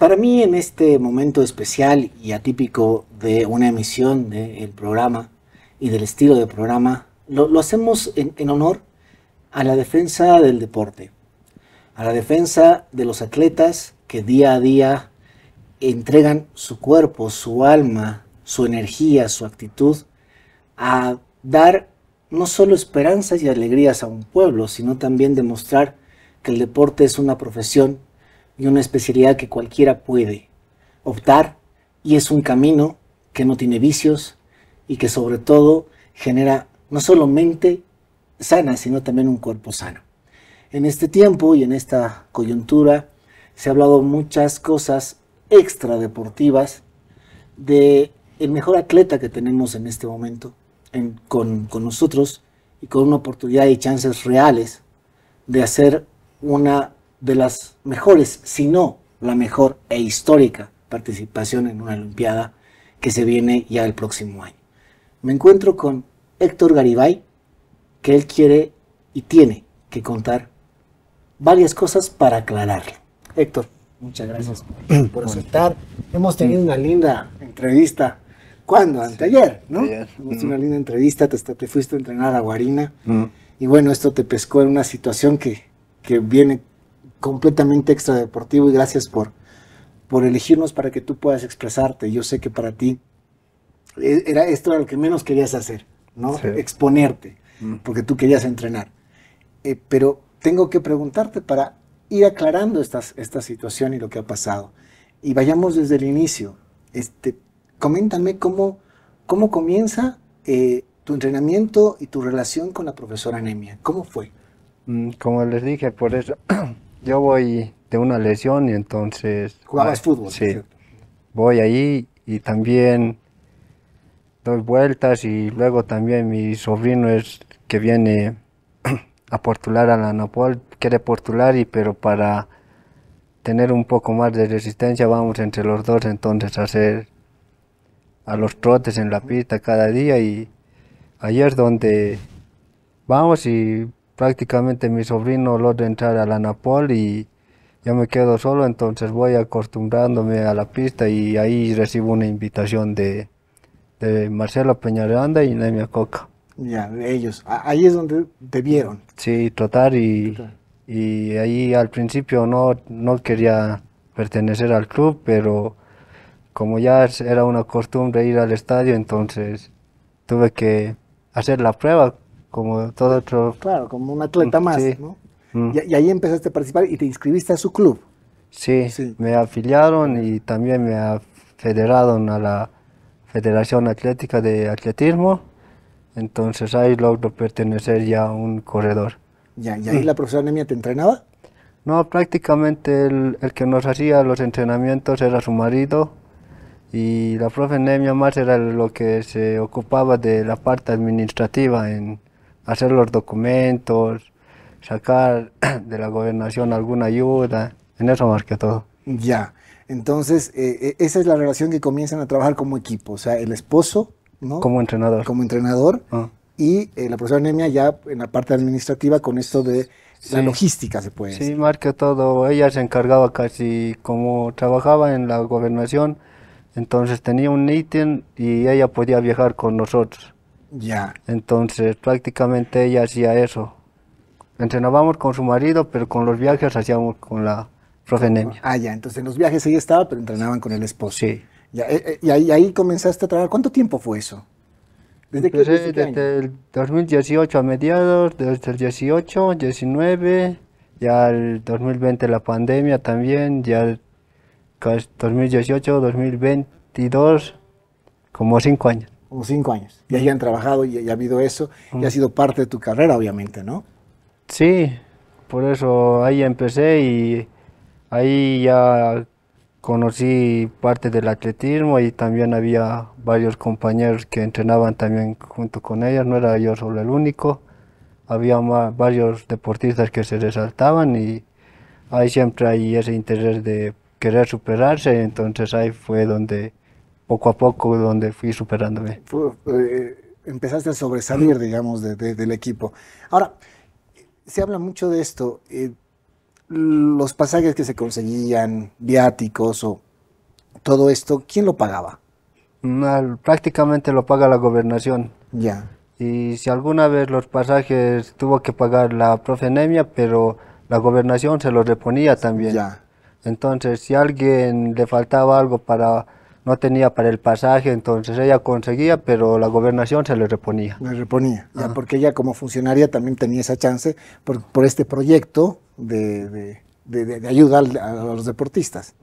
Para mí en este momento especial y atípico de una emisión del programa y del estilo de programa, lo, hacemos en, en, honor a la defensa del deporte, a la defensa de los atletas que día a día entregan su cuerpo, su alma, su energía, su actitud a dar no solo esperanzas y alegrías a un pueblo, sino también demostrar que el deporte es una profesión y una especialidad que cualquiera puede optar y es un camino que no tiene vicios y que sobre todo genera no solamente mente sana, sino también un cuerpo sano. En este tiempo y en esta coyuntura se ha hablado muchas cosas extradeportivas de el mejor atleta que tenemos en este momento con, con nosotros y con una oportunidad y chances reales de hacer una de las mejores, si no la mejor e histórica participación en una Olimpiada que se viene ya el próximo año. Me encuentro con Héctor Garibay, que él quiere y tiene que contar varias cosas para aclararle. Héctor, muchas gracias por aceptar. Hemos tenido una linda entrevista. ¿Cuándo? Anteayer, ¿no? Ayer. Hemos mm. una linda entrevista, te, te, fuiste a entrenar a Guarina. Mm. Y bueno, esto te pescó en una situación que, que viene completamente extradeportivo y gracias por, por elegirnos para que tú puedas expresarte. Yo sé que para ti e, era esto era lo que menos querías hacer, ¿no? Exponerte, mm. porque tú querías entrenar. Eh, pero tengo que preguntarte para ir aclarando esta situación y lo que ha pasado. Y vayamos desde el inicio. Este, coméntame cómo, cómo comienza eh, tu entrenamiento y tu relación con la profesora Anemia. ¿Cómo fue? Mm, como les dije, por eso yo voy de una lesión y entonces... Jugabas fútbol. Sí. Voy ahí y también doy vueltas y luego también mi sobrino es que viene a portular a la Napol, quiere portular y pero para tener un poco más de resistencia vamos entre los dos entonces a hacer a los trotes en la pista cada día y ahí es donde vamos y prácticamente mi sobrino de entrar a la Napol y ya me quedo solo, entonces voy acostumbrándome a la pista y ahí recibo una invitación de, de Marcelo Peñaranda y Nemia Coca. Ya, ellos. Ahí es donde te vieron. Sí, tratar y, y ahí al principio no, no quería pertenecer al club, pero como ya era una costumbre ir al estadio, entonces tuve que hacer la prueba como todo otro. Claro, como un atleta mm, más, ¿no? Mm. Y, ahí empezaste a participar y te inscribiste a su club. Sí, me afiliaron y también me federaron a la Federación Atlética de Atletismo. Entonces ahí logro pertenecer ya a un corredor. ¿Y mm. ahí la profesora Nemia te entrenaba? No, prácticamente el, que nos hacía los entrenamientos era su marido y la profesora Nemia más era lo que se ocupaba de la parte administrativa en, hacer los documentos, sacar de la gobernación alguna ayuda, en eso más que todo. Ya, entonces eh, eh, esa es la relación que comienzan a trabajar como equipo, o sea, el esposo, ¿no? Como entrenador. Como entrenador. Ah. Y eh, la profesora Nemia ya en la parte administrativa con esto de la logística, se puede Sí, más que todo, ella se encargaba casi como trabajaba en la gobernación, entonces tenía un ítem y ella podía viajar con nosotros. Ya. Entonces prácticamente ella hacía eso. Entrenábamos con su marido, pero con los viajes hacíamos con la profenemia. Ah, ya, entonces en los viajes ella estaba, pero entrenaban con el esposo. Sí. Ya, eh, eh, y ahí, ahí, comenzaste a trabajar. ¿Cuánto tiempo fue eso? ¿Desde Empecé, el 2018 a mediados, desde el 18, 19, ya el 2020 la pandemia también, ya el 2018, 2022, como cinco años. O cinco años. Y han trabajado y, ha habido eso, y ha sido parte de tu carrera, obviamente, ¿no? Sí, por eso ahí empecé y ahí ya conocí parte del atletismo y también había varios compañeros que entrenaban también junto con ellas, no era yo solo el único, había varios deportistas que se resaltaban y ahí siempre hay ese interés de querer superarse, entonces ahí fue donde poco a poco donde fui superándome. Eh, empezaste a sobresalir, digamos, de, del equipo. Ahora, se habla mucho de esto. Eh, los pasajes que se conseguían, viáticos o todo esto, ¿quién lo pagaba? prácticamente lo paga la gobernación. Ya. Y si alguna vez los pasajes tuvo que pagar la profenemia, pero la gobernación se los reponía también. Ya. Entonces, si a alguien le faltaba algo para no tenía para el pasaje, entonces ella conseguía, pero la gobernación se le reponía. Le reponía, porque ella como funcionaria también tenía esa chance por, este proyecto de, de, de, a, los deportistas.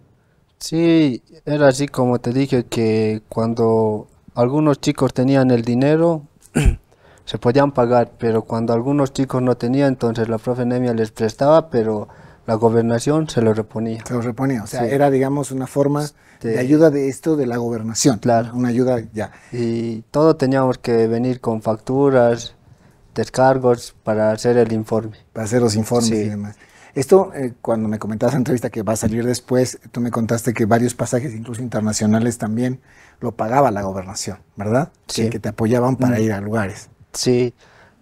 Sí, era así como te dije que cuando algunos chicos tenían el dinero, se podían pagar, pero cuando algunos chicos no tenían, entonces la profe Nemia les prestaba, pero la gobernación se lo reponía. Se lo reponía, o sea, era digamos una forma este, ayuda de esto de la gobernación. Claro. Una ayuda ya. Y todo teníamos que venir con facturas, descargos para hacer el informe. Para hacer los informes y demás. Esto, eh, cuando me comentabas en la entrevista que va a salir después, tú me contaste que varios pasajes, incluso internacionales también, lo pagaba la gobernación, ¿verdad? Sí. Que, te apoyaban para mm. ir a lugares. Sí,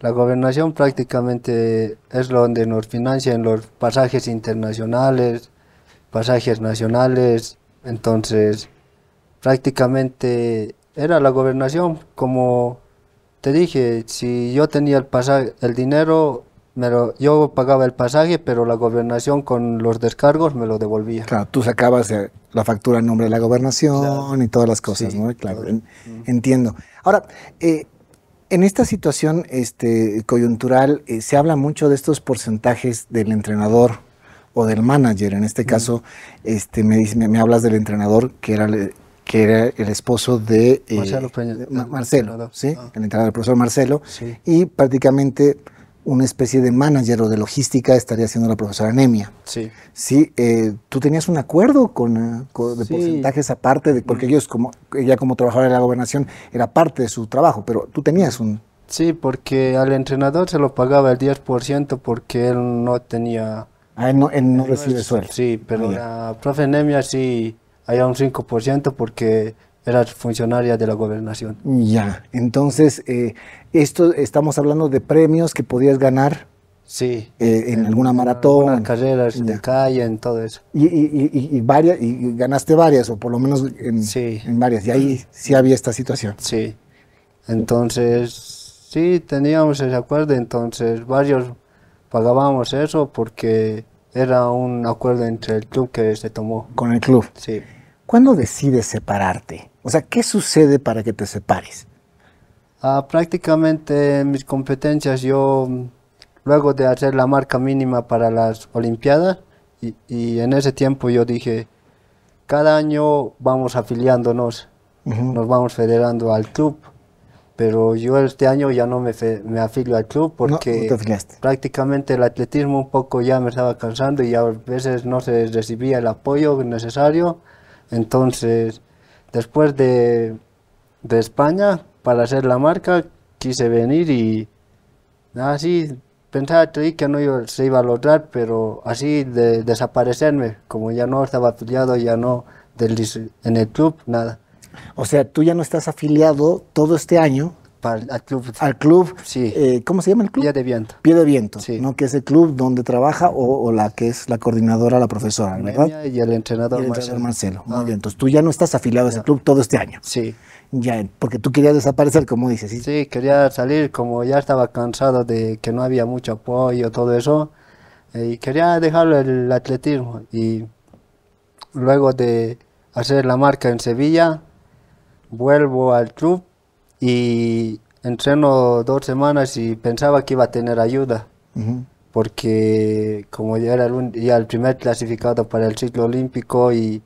la gobernación prácticamente es donde nos financian los pasajes internacionales, pasajes nacionales, entonces, prácticamente era la gobernación. Como te dije, si yo tenía el, pasaje, el dinero, yo pagaba el pasaje, pero la gobernación con los descargos me lo devolvía. Claro, tú sacabas eh, la factura en nombre de la gobernación y todas las cosas, ¿no? Claro, entiendo. Ahora, eh, en esta situación este, coyuntural eh, se habla mucho de estos porcentajes del entrenador o del manager. En este caso, este, me, me, hablas del entrenador que era, que era el esposo de eh, ah. Marcelo, ¿sí? el entrenador del profesor Marcelo, y prácticamente una especie de manager o de logística estaría siendo la profesora Anemia. Sí. Sí, eh, tú tenías un acuerdo con, eh, de porcentajes aparte, de, porque ellos como, ella como trabajadora de la gobernación era parte de su trabajo, pero tú tenías un... Sí, porque al entrenador se lo pagaba el 10% porque él no tenía Ah, él no, recibe sueldo. Sí, pero ah, la profe Nemia sí hay un 5% porque era funcionaria de la gobernación. Ya, entonces, eh, esto estamos hablando de premios que podías ganar. Sí. Eh, en, alguna maratón. En carreras en de calle, en todo eso. Y, varias, y ganaste varias, o por lo menos en, en varias. Y ahí sí había esta situación. Sí. Entonces, sí, teníamos ese acuerdo. Entonces, varios pagábamos eso porque era un acuerdo entre el club que se tomó. ¿Con el club? Sí. ¿Cuándo decides separarte? O sea, ¿qué sucede para que te separes? Ah, prácticamente mis competencias yo, luego de hacer la marca mínima para las Olimpiadas, y, en ese tiempo yo dije, cada año vamos afiliándonos, nos vamos federando al club pero yo este año ya no me, me afilio al club porque prácticamente el atletismo un poco ya me estaba cansando y a veces no se recibía el apoyo necesario. Entonces, después de, de España, para hacer la marca, quise venir y así pensaba que no se iba a lograr, pero así de desaparecerme, como ya no estaba afiliado, ya no del, en el club, nada. O sea, tú ya no estás afiliado todo este año al, club. Al club sí. Eh, ¿Cómo se llama el club? Pie de Viento. Pie de Viento, ¿no? que es el club donde trabaja o, la que es la coordinadora, la profesora, ¿verdad? Y el entrenador, el entrenador Marcelo. Muy ah. bien. Entonces tú ya no estás afiliado a ese club todo este año. Sí. Ya, porque tú querías desaparecer, como dices. ¿sí? sí, quería salir, como ya estaba cansado de que no había mucho apoyo, todo eso. Eh, y quería dejar el atletismo. Y luego de hacer la marca en Sevilla, vuelvo al club y entreno dos semanas y pensaba que iba a tener ayuda. Porque como ya era el, el primer clasificado para el ciclo olímpico y,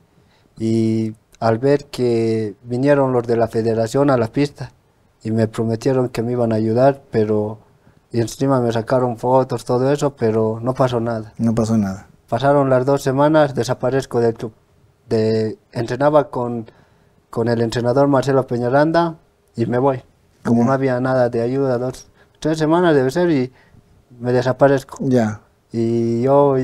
al ver que vinieron los de la federación a la pista y me prometieron que me iban a ayudar, pero y encima me sacaron fotos, todo eso, pero no pasó nada. No pasó nada. Pasaron las dos semanas, desaparezco del club. De, entrenaba con con el entrenador Marcelo Peñaranda y me voy. Como no había nada de ayuda, dos, tres semanas debe ser y me desaparezco. Ya. Y yo,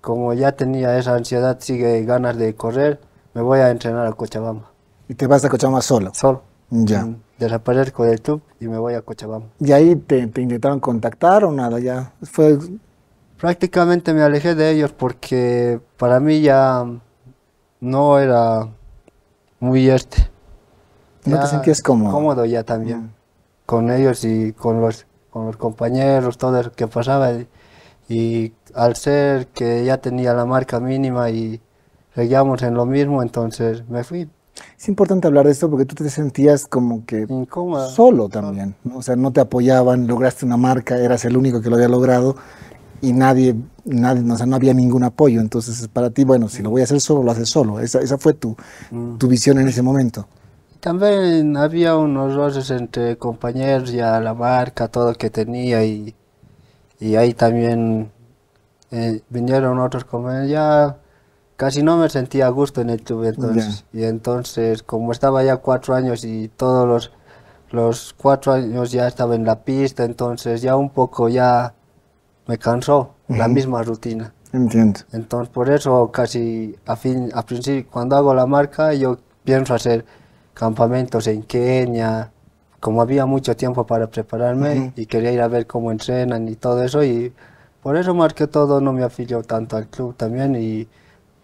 como ya tenía esa ansiedad, sigue ganas de correr, me voy a entrenar a Cochabamba. ¿Y te vas a Cochabamba solo? Solo. Ya. Mm, desaparezco del club y me voy a Cochabamba. ¿Y ahí te, te intentaron contactar o nada? Ya fue... Prácticamente me alejé de ellos porque para mí ya no era muy este, ¿No ya te sentías cómodo? ya también, con ellos y con los, con los compañeros, todo lo que pasaba. Y, al ser que ya tenía la marca mínima y seguíamos en lo mismo, entonces me fui. Es importante hablar de esto porque tú te sentías como que solo también, o sea, no te apoyaban, lograste una marca, eras el único que lo había logrado y nadie, nadie o no había ningún apoyo. Entonces, para ti, bueno, si lo voy a hacer solo, lo haces solo. Esa, esa fue tu, mm. tu visión en ese momento. También había unos roces entre compañeros ya la marca, todo que tenía, y, y ahí también eh, vinieron otros compañeros. Ya casi no me sentía a gusto en el club entonces. Y entonces, como estaba ya cuatro años y todos los, los cuatro años ya estaba en la pista, entonces ya un poco ya me cansó la misma rutina. Entiendo. Entonces, por eso casi a, fin, a principio, cuando hago la marca, yo pienso hacer campamentos en Kenia, como había mucho tiempo para prepararme y quería ir a ver cómo entrenan y todo eso y por eso más que todo no me afilió tanto al club también y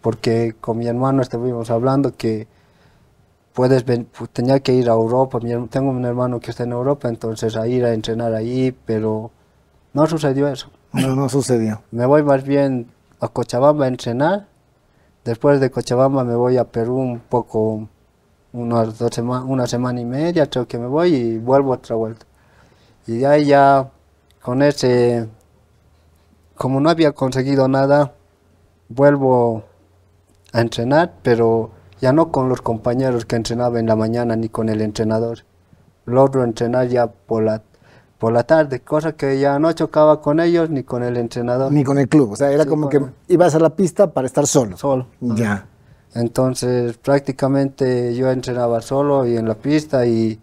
porque con mi hermano estuvimos hablando que puedes tenía que ir a Europa, tengo un hermano que está en Europa, entonces a ir a entrenar ahí, pero no sucedió eso. No, no sucedió. Me voy más bien a Cochabamba a entrenar. Después de Cochabamba me voy a Perú un poco, unas dos una semana y media creo que me voy y vuelvo otra vuelta. Y de ahí ya con ese, como no había conseguido nada, vuelvo a entrenar, pero ya no con los compañeros que entrenaba en la mañana ni con el entrenador. Logro entrenar ya por la por la tarde, cosa que ya no chocaba con ellos ni con el entrenador. Ni con el club, o sea, era como que ibas a la pista para estar solo. Solo. Ya. Entonces prácticamente yo entrenaba solo y en la pista y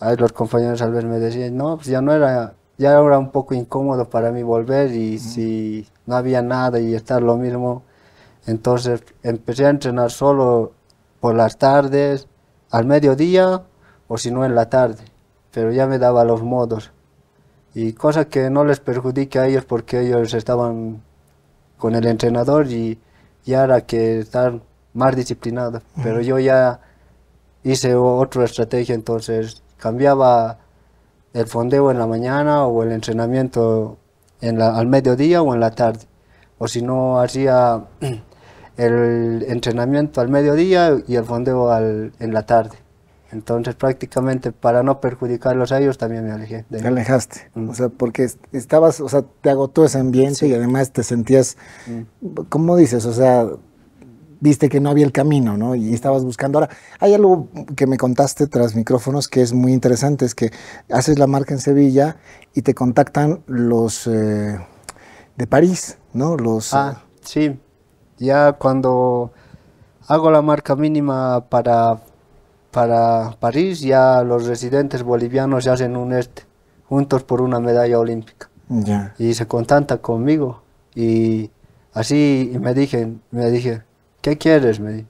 ahí los compañeros al ver me decían, no, pues ya no era, ya era un poco incómodo para mí volver y si no había nada y estar lo mismo. Entonces empecé a entrenar solo por las tardes, al mediodía o si no en la tarde, pero ya me daba los modos y cosa que no les perjudique a ellos porque ellos estaban con el entrenador y ya era que estar más disciplinados. Pero yo ya hice otra estrategia, entonces cambiaba el fondeo en la mañana o el entrenamiento en al mediodía o en la tarde. O si no, hacía el entrenamiento al mediodía y el fondeo al, en la tarde. Entonces prácticamente para no perjudicarlos a ellos también me alejé. De te alejaste, mm. o sea, porque estabas, o sea, te agotó ese ambiente y además te sentías, mm. ¿cómo dices? O sea, viste que no había el camino, ¿no? Y estabas buscando. Ahora, hay algo que me contaste tras micrófonos que es muy interesante, es que haces la marca en Sevilla y te contactan los eh, de París, ¿no? Los... Ah, sí, ya cuando hago la marca mínima para para París, ya los residentes bolivianos hacen un este, juntos por una medalla olímpica. Y se contanta conmigo y así me dije, me dije, ¿qué quieres? Me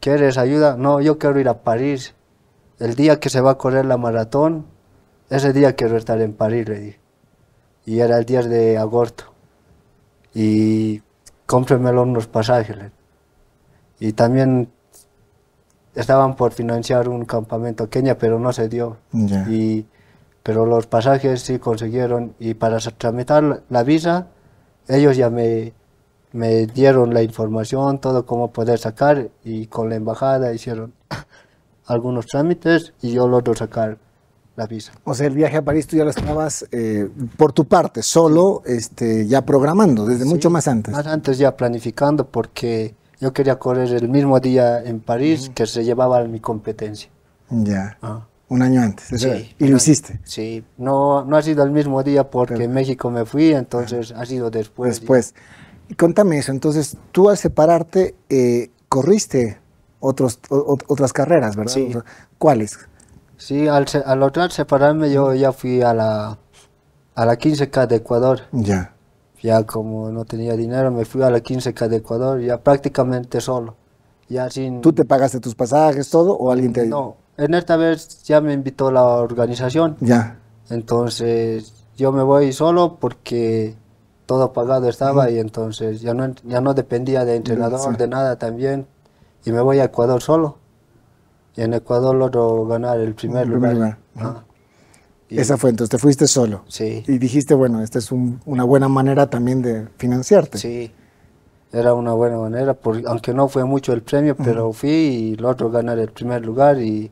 ¿quieres ayuda? No, yo quiero ir a París. El día que se va a correr la maratón, ese día quiero estar en París, le dije. Y era el 10 de agosto. Y cómpremelo unos pasajes. Y también estaban por financiar un campamento en Kenia, pero no se dio. Y, pero los pasajes sí consiguieron y para tramitar la visa, ellos ya me, me dieron la información, todo cómo poder sacar y con la embajada hicieron algunos trámites y yo logro sacar la visa. O sea, el viaje a París tú ya lo estabas eh, por tu parte, solo este, ya programando, desde mucho más antes. Más antes ya planificando porque yo quería correr el mismo día en París que se llevaba mi competencia. Ya. Ah. Un año antes. ¿Y lo hiciste? Sí, no, no ha sido el mismo día porque en México me fui, entonces ha sido después. Después. Y contame eso, entonces tú al separarte eh, corriste otros, otras carreras, ¿verdad? ¿Cuáles? Sí, al, al, otro, separarme yo ya fui a la, a la 15K de Ecuador. Ya. Ya como no tenía dinero, me fui a la 15K de Ecuador, ya prácticamente solo. Ya sin... ¿Tú te pagaste tus pasajes, todo, o alguien te No, en esta vez ya me invitó la organización. Ya. Entonces yo me voy solo porque todo pagado estaba y entonces ya no, ya no dependía de entrenador, de nada también. Y me voy a Ecuador solo. Y en Ecuador logro ganar el primer, lugar. Esa fue, entonces te fuiste solo. Sí. Y dijiste, bueno, esta es una buena manera también de financiarte. Sí, era una buena manera, por, aunque no fue mucho el premio, pero fui y lo otro ganar el primer lugar y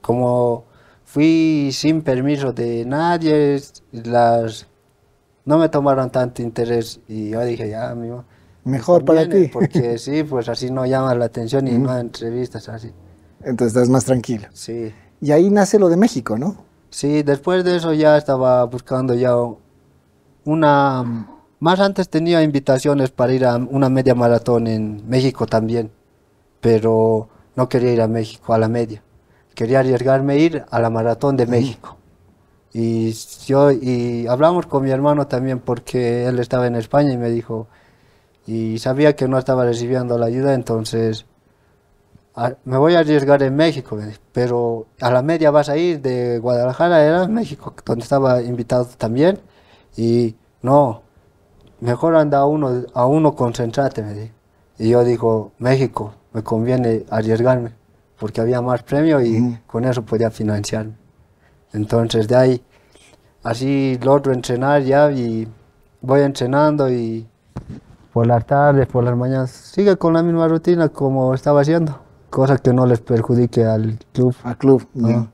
como fui sin permiso de nadie, las no me tomaron tanto interés y yo dije, ya, amigo Mejor para ti. Porque sí, pues así no llama la atención y no entrevistas así. Entonces estás más tranquilo. Sí. Y ahí nace lo de México, ¿no? Sí, después de eso ya estaba buscando ya una... Más antes tenía invitaciones para ir a una media maratón en México también, pero no quería ir a México a la media. Quería arriesgarme a ir a la maratón de México. Y, yo, y hablamos con mi hermano también porque él estaba en España y me dijo, y sabía que no estaba recibiendo la ayuda, entonces me voy a arriesgar en México, pero a la media vas a ir de Guadalajara, era México, donde estaba invitado también, y no, mejor anda a uno, a uno concentrate, Y yo digo, México, me conviene arriesgarme, porque había más premio y mm. con eso podía financiarme. Entonces de ahí, así logro entrenar ya y voy entrenando y por las tardes, por las mañanas, sigue con la misma rutina como estaba haciendo cosa que no les perjudique al club. Al club, ah. ¿no?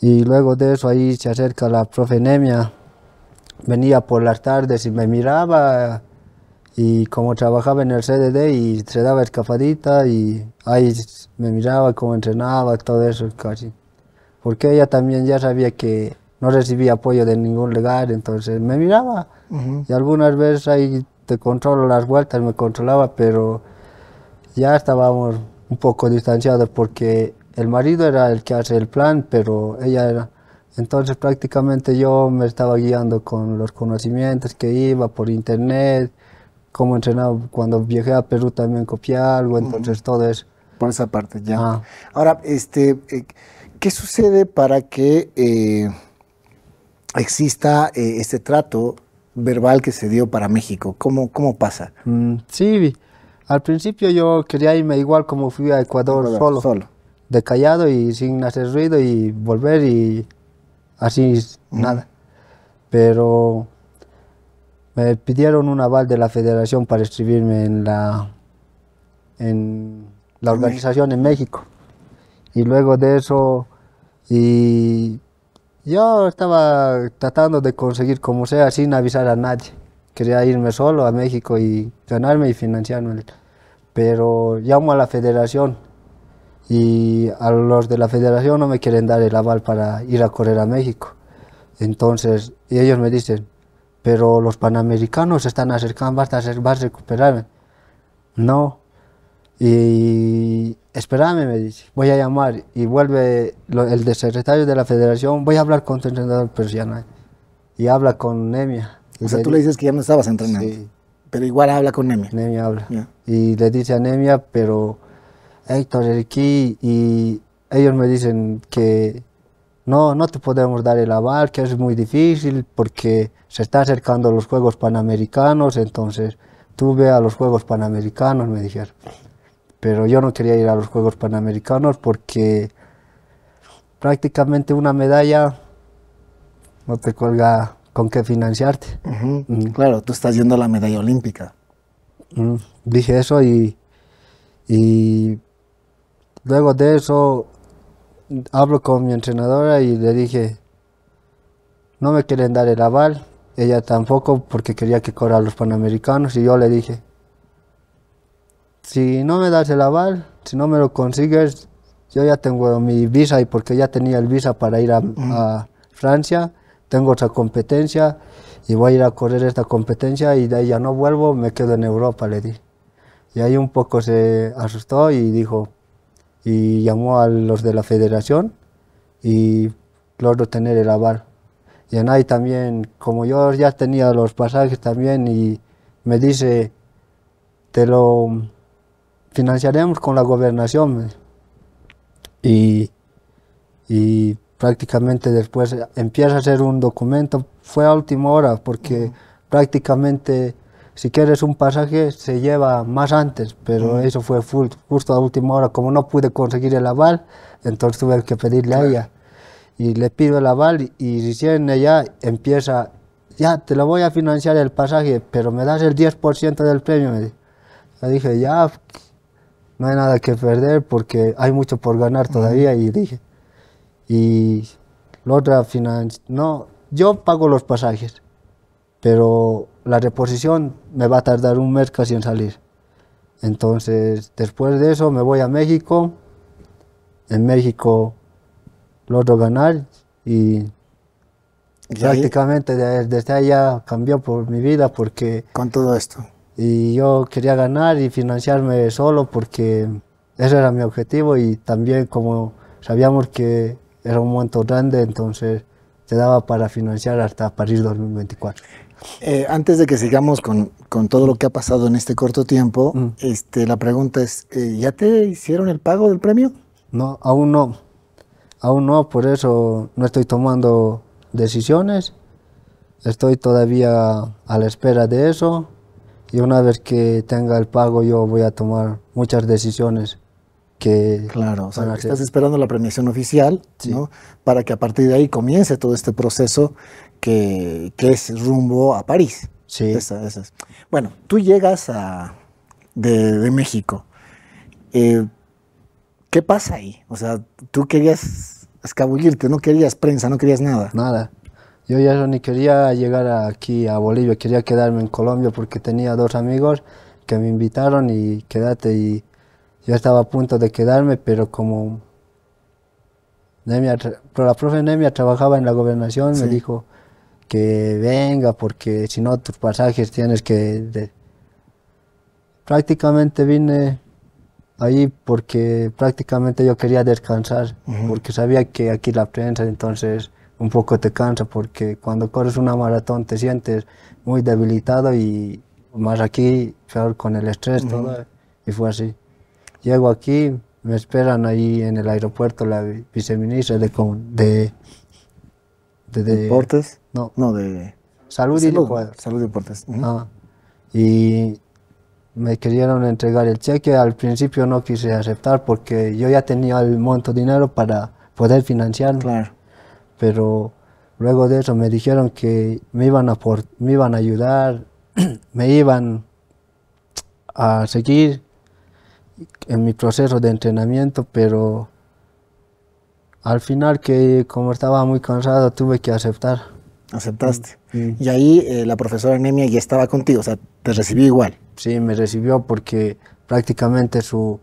Y luego de eso ahí se acerca la profe Nemia, Venía por las tardes y me miraba y como trabajaba en el CDD y se daba escapadita y ahí me miraba cómo entrenaba, todo eso casi. Porque ella también ya sabía que no recibía apoyo de ningún lugar, entonces me miraba. Y algunas veces ahí te controlo las vueltas, me controlaba, pero ya estábamos un poco distanciado, porque el marido era el que hace el plan, pero ella era... Entonces prácticamente yo me estaba guiando con los conocimientos que iba por internet, cómo entrenaba. Cuando viajé a Perú también copiar algo, entonces todo eso. Por esa parte, ya. Ah. Ahora, este, eh, ¿qué sucede para que eh, exista eh, este trato verbal que se dio para México? ¿Cómo, cómo pasa? Mm, sí, al principio yo quería irme igual como fui a Ecuador, solo, solo, de callado y sin hacer ruido y volver y así nada. Pero me pidieron un aval de la federación para escribirme en la, en la organización en México. Y luego de eso, y yo estaba tratando de conseguir como sea sin avisar a nadie quería irme solo a México y ganarme y financiarme. Pero llamo a la federación y a los de la federación no me quieren dar el aval para ir a correr a México. Entonces, ellos me dicen, pero los panamericanos se están acercando, vas a, recuperarme. No. Y espérame, me dice, voy a llamar. Y vuelve el de secretario de la federación, voy a hablar con el entrenador, pero Y habla con Nemia o sea, tú le dices que ya no estabas entrenando. Pero igual habla con Nemia. Nemia habla. Y le dice a Nemia, ah, pero Héctor, aquí y ellos me dicen que no, no te podemos dar el aval, que es muy difícil porque se está acercando los Juegos Panamericanos, entonces tú ve a los Juegos Panamericanos, me dijeron. Pero yo no quería ir a los Juegos Panamericanos porque prácticamente una medalla no te colga con qué financiarte. Mm. Claro, tú estás yendo a la medalla olímpica. Mm. Dije eso y, y luego de eso hablo con mi entrenadora y le dije, no me quieren dar el aval, ella tampoco porque quería que corra a los Panamericanos y yo le dije, si no me das el aval, si no me lo consigues, yo ya tengo mi visa y porque ya tenía el visa para ir a Francia tengo otra competencia y voy a ir a correr esta competencia y de ahí ya no vuelvo, me quedo en Europa, le di Y ahí un poco se asustó y dijo, y llamó a los de la federación y logró tener el aval. Y en ahí también, como yo ya tenía los pasajes también, y me dice, te lo financiaremos con la gobernación. Y, y prácticamente después empieza a ser un documento, fue a última hora porque prácticamente si quieres un pasaje se lleva más antes, pero eso fue full, justo a última hora, como no pude conseguir el aval, entonces tuve que pedirle a ella y le pido el aval y recién ella empieza, ya te lo voy a financiar el pasaje, pero me das el 10% del premio. Le dije, ya, no hay nada que perder porque hay mucho por ganar todavía y dije, y la otra no, yo pago los pasajes, pero la reposición me va a tardar un mes casi en salir. Entonces, después de eso me voy a México, en México logro ganar y prácticamente desde allá cambió por mi vida porque... Con todo esto. Y yo quería ganar y financiarme solo porque ese era mi objetivo y también como sabíamos que era un monto grande, entonces te daba para financiar hasta París 2024. Eh, antes de que sigamos con, con, todo lo que ha pasado en este corto tiempo, mm. este, la pregunta es, eh, ¿ya te hicieron el pago del premio? No, aún no. Aún no, por eso no estoy tomando decisiones. Estoy todavía a la espera de eso. Y una vez que tenga el pago yo voy a tomar muchas decisiones claro, o sea, estás esperando la premiación oficial, ¿no? Para que a partir de ahí comience todo este proceso que, es rumbo a París. Sí. Bueno, tú llegas a, de, México. Eh, ¿Qué pasa ahí? O sea, tú querías escabullirte, no querías prensa, no querías nada. Nada. Yo ya ni quería llegar aquí a Bolivia, quería quedarme en Colombia porque tenía dos amigos que me invitaron y quédate y yo estaba a punto de quedarme, pero como pero la profe Nemia trabajaba en la gobernación, me dijo que venga, porque si no tus pasajes tienes que... Prácticamente vine ahí porque prácticamente yo quería descansar, porque sabía que aquí la prensa entonces un poco te cansa, porque cuando corres una maratón te sientes muy debilitado y más aquí, peor con el estrés, todo, y fue así. Llego aquí, me esperan ahí en el aeropuerto la viceministra de, de, de, deportes. No, no de salud, y deportes. Salud y deportes. Ah, y me querían entregar el cheque. Al principio no quise aceptar porque yo ya tenía el monto de dinero para poder financiarlo. Claro. Pero luego de eso me dijeron que me iban a, por, me iban a ayudar, me iban a seguir en mi proceso de entrenamiento, pero al final que como estaba muy cansado tuve que aceptar. Aceptaste. Mm, y ahí eh, la profesora Nemia ya estaba contigo, o sea, te recibió igual. Sí, me recibió porque prácticamente su,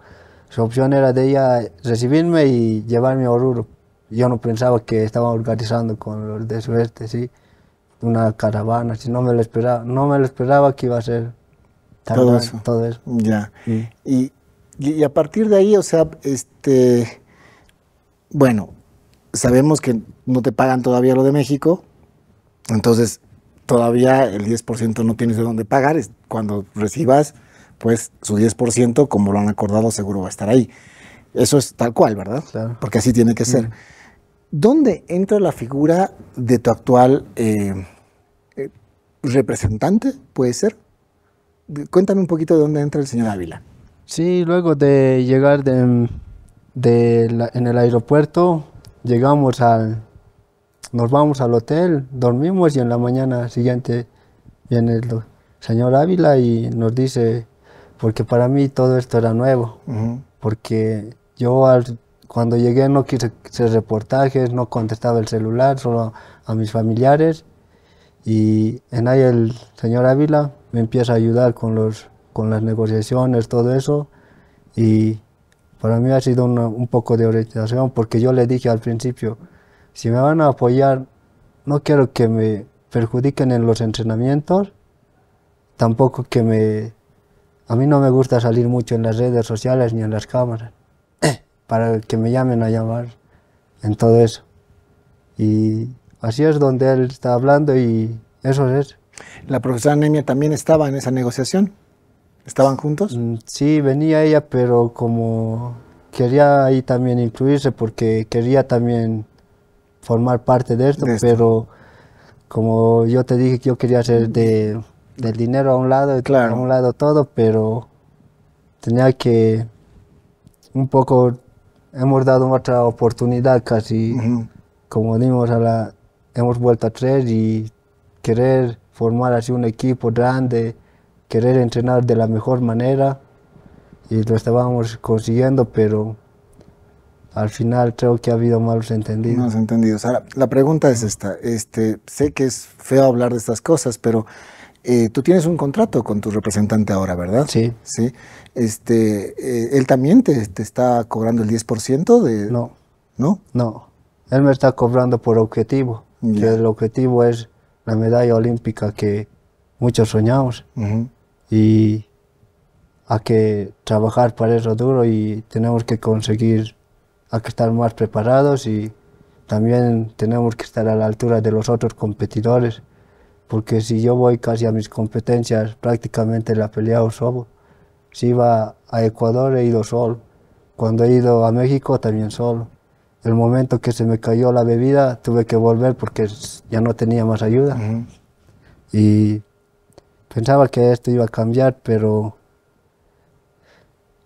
su opción era de ella recibirme y llevarme a Oruro. Yo no pensaba que estaba organizando con los de suerte, sí, una caravana, si no me lo esperaba, no me lo esperaba que iba a ser todo, eso. Ya. Y y, a partir de ahí, o sea, este, bueno, sabemos que no te pagan todavía lo de México, entonces todavía el 10% no tienes de dónde pagar, cuando recibas, pues su 10%, como lo han acordado, seguro va a estar ahí. Eso es tal cual, ¿verdad? Claro. Porque así tiene que ser. ¿Dónde entra la figura de tu actual eh, eh, representante? ¿Puede ser? Cuéntame un poquito de dónde entra el señor Ávila. Sí, luego de llegar de, mm, en el aeropuerto, llegamos al, nos vamos al hotel, dormimos y en la mañana siguiente viene el señor Ávila y nos dice, porque para mí todo esto era nuevo, porque yo cuando llegué no quise hacer reportajes, no contestaba el celular, solo a mis familiares y en ahí el señor Ávila me empieza a ayudar con los con las negociaciones, todo eso. Y para mí ha sido un poco de orientación porque yo le dije al principio, si me van a apoyar, no quiero que me perjudiquen en los entrenamientos, tampoco que me... A mí no me gusta salir mucho en las redes sociales ni en las cámaras, para que me llamen a llamar en todo eso. Y así es donde él está hablando y eso es. ¿La profesora Anemia también estaba en esa negociación? ¿Estaban juntos? Mm, sí, venía ella, pero como quería ahí también incluirse porque quería también formar parte de esto, pero como yo te dije que yo quería hacer de, del dinero a un lado, a un lado todo, pero tenía que un poco, hemos dado otra oportunidad casi, como dimos a la, hemos vuelto a tres y querer formar así un equipo grande querer entrenar de la mejor manera y lo estábamos consiguiendo, pero al final creo que ha habido malos entendidos. Malos entendidos. Ahora, la pregunta es esta. Este, sé que es feo hablar de estas cosas, pero eh, tú tienes un contrato con tu representante ahora, ¿verdad? Sí. Sí. Este, eh, ¿Él también te, te, está cobrando el 10% de...? No. ¿No? No. Él me está cobrando por objetivo. Que el objetivo es la medalla olímpica que muchos soñamos. Uh y hay que trabajar para eso duro y tenemos que conseguir, hay que estar más preparados y también tenemos que estar a la altura de los otros competidores, porque si yo voy casi a mis competencias, prácticamente la peleado solo. Si iba a Ecuador he ido solo, cuando he ido a México también solo. El momento que se me cayó la bebida tuve que volver porque ya no tenía más ayuda. Y Pensaba que esto iba a cambiar, pero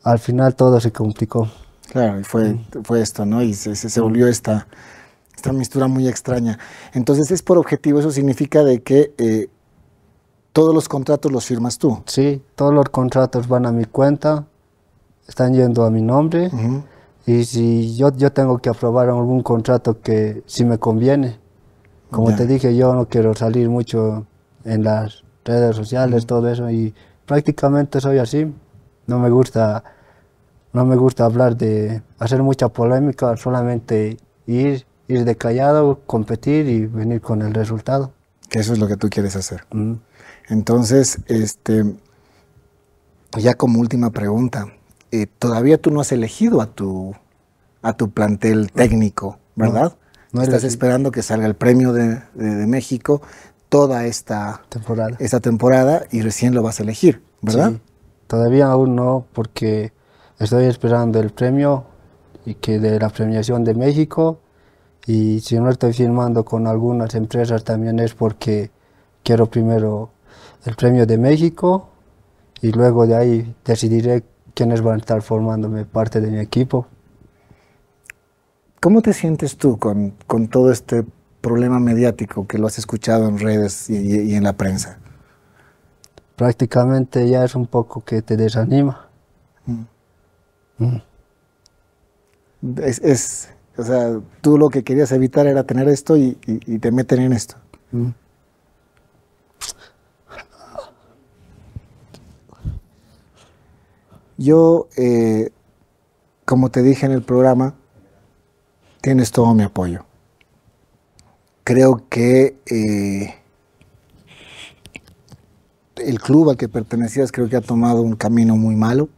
al final todo se complicó. Claro, y fue, fue esto, ¿no? Y se, se, volvió esta, esta mistura muy extraña. Entonces, es por objetivo, eso significa de que eh, todos los contratos los firmas tú. Sí, todos los contratos van a mi cuenta, están yendo a mi nombre. Y si yo, yo tengo que aprobar algún contrato que si me conviene. Como te dije, yo no quiero salir mucho en las redes sociales, todo eso, y prácticamente soy así. No me gusta, no me gusta hablar de hacer mucha polémica, solamente ir, ir de callado, competir y venir con el resultado. Que eso es lo que tú quieres hacer. Mm. Entonces, este, ya como última pregunta, eh, todavía tú no has elegido a tu, a tu plantel técnico, ¿verdad? No, Estás esperando que salga el premio de, de México, toda esta temporada. esta temporada y recién lo vas a elegir, ¿verdad? todavía aún no, porque estoy esperando el premio y que de la premiación de México y si no estoy firmando con algunas empresas también es porque quiero primero el premio de México y luego de ahí decidiré quiénes van a estar formándome parte de mi equipo. ¿Cómo te sientes tú con, con todo este problema mediático que lo has escuchado en redes y, en la prensa? Prácticamente ya es un poco que te desanima. Mm. Mm. Es, o sea, tú lo que querías evitar era tener esto y, te meten en esto. Mm. Yo, eh, como te dije en el programa, tienes todo mi apoyo creo que eh, el club al que pertenecías creo que ha tomado un camino muy malo.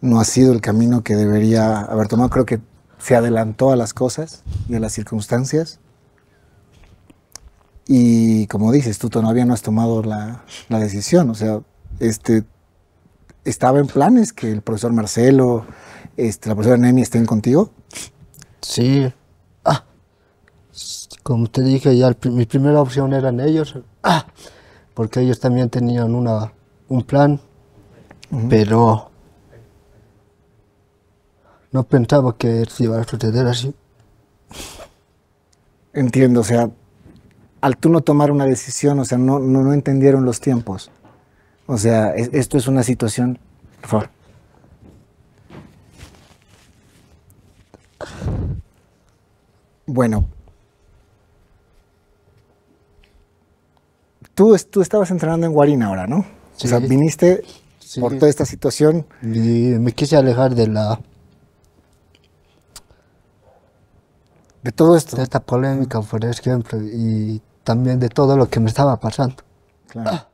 No ha sido el camino que debería haber tomado. Creo que se adelantó a las cosas y a las circunstancias. Y como dices, tú todavía no has tomado la, decisión. O sea, este, estaba en planes que el profesor Marcelo, este, la profesora Nemi estén contigo. Sí, como te dije, ya mi primera opción eran ellos, ah, porque ellos también tenían una, un plan, pero no pensaba que se iba a suceder así. Entiendo, o sea, al tú no tomar una decisión, o sea, no, no, entendieron los tiempos. O sea, esto es una situación... Bueno, Tú, estabas entrenando en Guarín ahora, ¿no? Sí. O sea, viniste por toda esta situación. Y me quise alejar de la... De todo esto. De esta polémica, por ejemplo, y también de todo lo que me estaba pasando. Claro. Ah.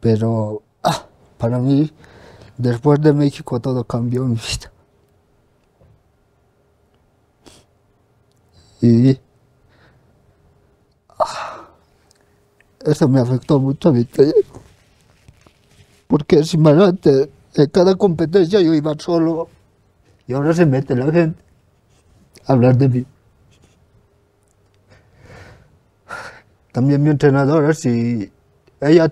Pero ah, para mí, después de México, todo cambió en mi vida. Y eso me afectó mucho, a taller, Porque si más antes, en cada competencia yo iba solo y ahora se mete la gente a hablar de mí. También mi entrenadora, si ella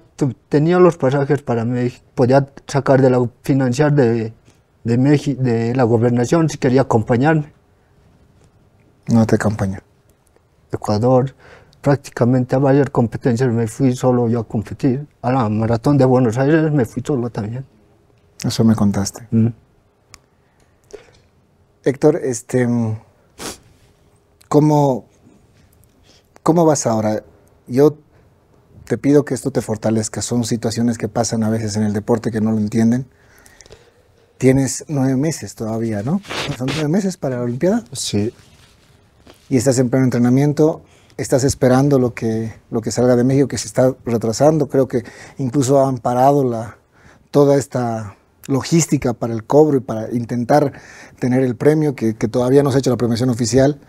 tenía los pasajes para México, podía sacar de la financiar de, de, México, de la gobernación si quería acompañarme. No te acompañó. Ecuador, prácticamente a varias competencias me fui solo yo a competir. A la maratón de Buenos Aires me fui solo también. Eso me contaste. Mm. Héctor, este, ¿cómo, ¿cómo vas ahora? Yo te pido que esto te fortalezca. Son situaciones que pasan a veces en el deporte que no lo entienden. Tienes nueve meses todavía, ¿no? Son nueve meses para la Olimpiada. Sí. Y estás en pleno entrenamiento estás esperando lo que, lo que salga de México, que se está retrasando. Creo que incluso han parado toda esta logística para el cobro y para intentar tener el premio, que, todavía no se ha hecho la premiación oficial.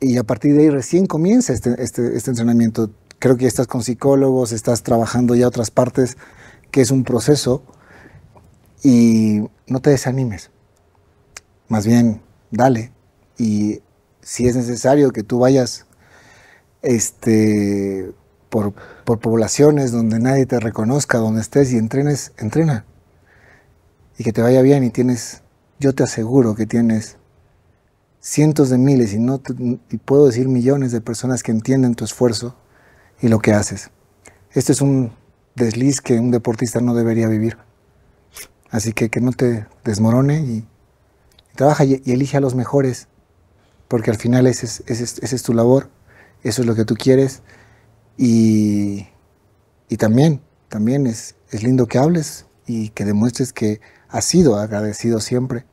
Y a partir de ahí recién comienza este, este, este entrenamiento. Creo que ya estás con psicólogos, estás trabajando ya otras partes, que es un proceso. Y no te desanimes. Más bien, dale. Y si es necesario que tú vayas este, por, por, poblaciones donde nadie te reconozca, donde estés y entrenes, entrena. Y que te vaya bien y tienes, yo te aseguro que tienes cientos de miles y, no, puedo decir millones de personas que entienden tu esfuerzo y lo que haces. Este es un desliz que un deportista no debería vivir. Así que que no te desmorone y, trabaja y, elige a los mejores, porque al final esa es, ese es tu labor eso es lo que tú quieres. Y, también, también es, lindo que hables y que demuestres que has sido agradecido siempre,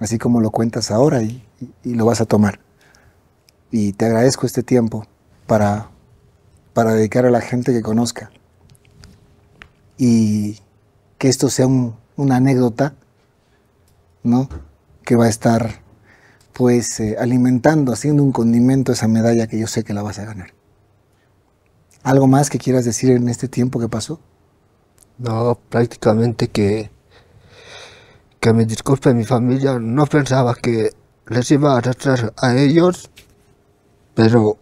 así como lo cuentas ahora y, lo vas a tomar. Y te agradezco este tiempo para, para dedicar a la gente que conozca. Y que esto sea un, una anécdota, ¿no? Que va a estar pues eh, alimentando, haciendo un condimento esa medalla que yo sé que la vas a ganar. ¿Algo más que quieras decir en este tiempo que pasó? No, prácticamente que, que me disculpe mi familia, no pensaba que les iba a arrastrar a ellos, pero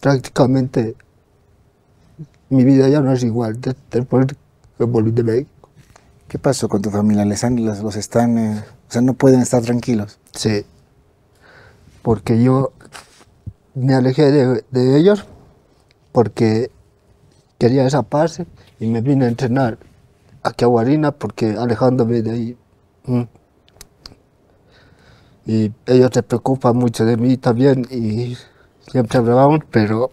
prácticamente mi vida ya no es igual después que volví de México. ¿Qué pasó con tu familia? ¿Les han, los, están, eh, o sea, no pueden estar tranquilos? Sí. Porque yo me alejé de, ellos porque quería esa parte y me vine a entrenar aquí a Guarina porque alejándome de ahí. Mm. Y ellos se preocupan mucho de mí también y siempre hablamos, pero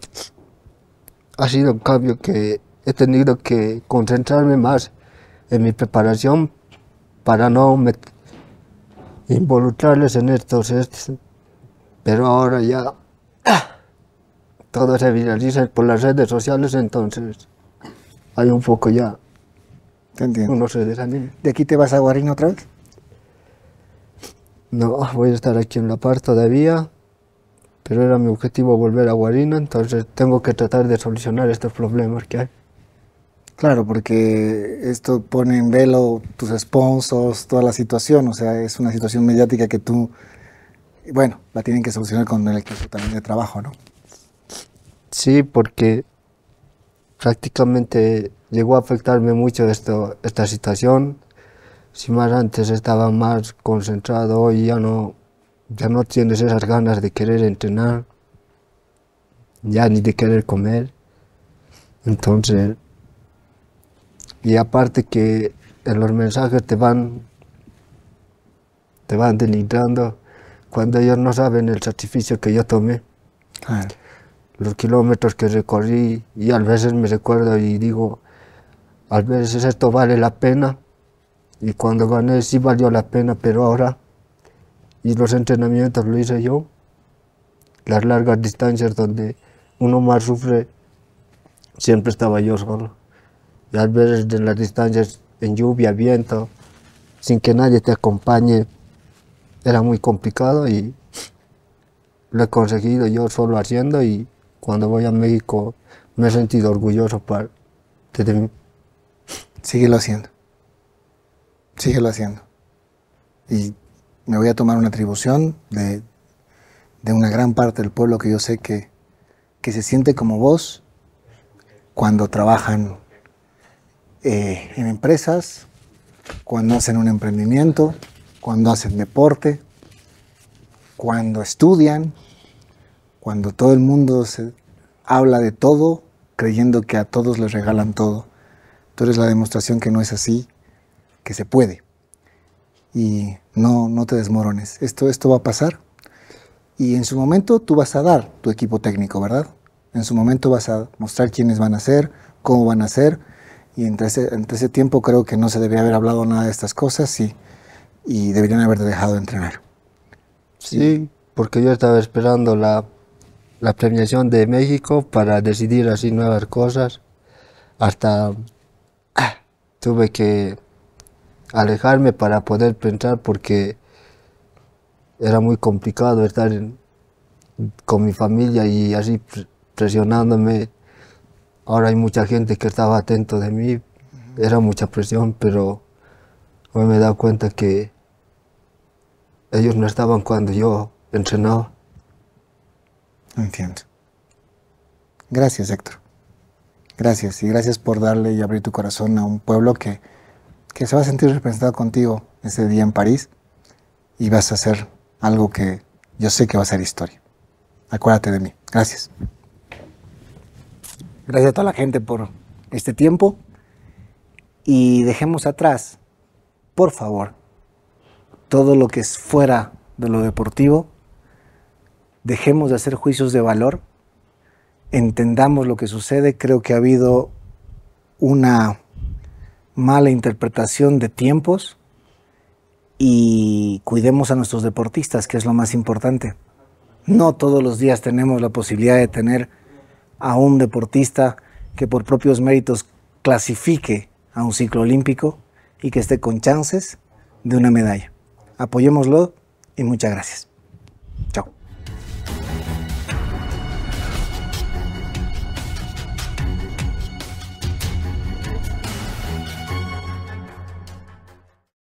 ha sido un cambio que he tenido que concentrarme más en mi preparación para no meter involucrarles en estos este pero ahora ya todo se viraliza por las redes sociales, entonces hay un poco ya. Te Uno se ¿De aquí te vas a Guarino otra vez? No, voy a estar aquí en La Paz todavía, pero era mi objetivo volver a Guarina, entonces tengo que tratar de solucionar estos problemas que hay. Claro, porque esto pone en velo tus sponsors, toda la situación, o sea, es una situación mediática que tú, bueno, la tienen que solucionar con el equipo también de trabajo, ¿no? Sí, porque prácticamente llegó a afectarme mucho esto, esta situación. Si más antes estaba más concentrado, y ya no, ya no tienes esas ganas de querer entrenar, ya ni de querer comer. Entonces y aparte que los mensajes te van, te van denigrando cuando ellos no saben el sacrificio que yo tomé, los kilómetros que recorrí y a veces me recuerdo y digo, a veces esto vale la pena y cuando gané sí valió la pena, pero ahora, y los entrenamientos lo hice yo, las largas distancias donde uno más sufre, siempre estaba yo solo y al ver de las distancias en lluvia, viento, sin que nadie te acompañe, era muy complicado y lo he conseguido yo solo haciendo y cuando voy a México me he sentido orgulloso para, seguirlo haciendo. Síguelo haciendo. Y me voy a tomar una atribución de, una gran parte del pueblo que yo sé que, que se siente como vos cuando trabajan eh, en empresas, cuando hacen un emprendimiento, cuando hacen deporte, cuando estudian, cuando todo el mundo se habla de todo creyendo que a todos les regalan todo. Tú eres la demostración que no es así, que se puede. Y no, no te desmorones. Esto, esto va a pasar. Y en su momento tú vas a dar tu equipo técnico, ¿verdad? En su momento vas a mostrar quiénes van a ser, cómo van a ser, y entre ese, tiempo creo que no se debería haber hablado nada de estas cosas y, y deberían haber dejado de entrenar. Sí, porque yo estaba esperando la, premiación de México para decidir así nuevas cosas. Hasta tuve que alejarme para poder pensar porque era muy complicado estar con mi familia y así presionándome Ahora hay mucha gente que estaba atento de mí, era mucha presión, pero hoy me he dado cuenta que ellos no estaban cuando yo entrenaba. Entiendo. Gracias, Héctor. Gracias y gracias por darle y abrir tu corazón a un pueblo que, que se va a sentir representado contigo ese día en París y vas a hacer algo que yo sé que va a ser historia. Acuérdate de mí. Gracias. Gracias a toda la gente por este tiempo y dejemos atrás, por favor, todo lo que es fuera de lo deportivo. Dejemos de hacer juicios de valor, entendamos lo que sucede. Creo que ha habido una mala interpretación de tiempos y cuidemos a nuestros deportistas, que es lo más importante. No todos los días tenemos la posibilidad de tener a un deportista que por propios méritos clasifique a un ciclo olímpico y que esté con chances de una medalla. Apoyémoslo y muchas gracias. Chao.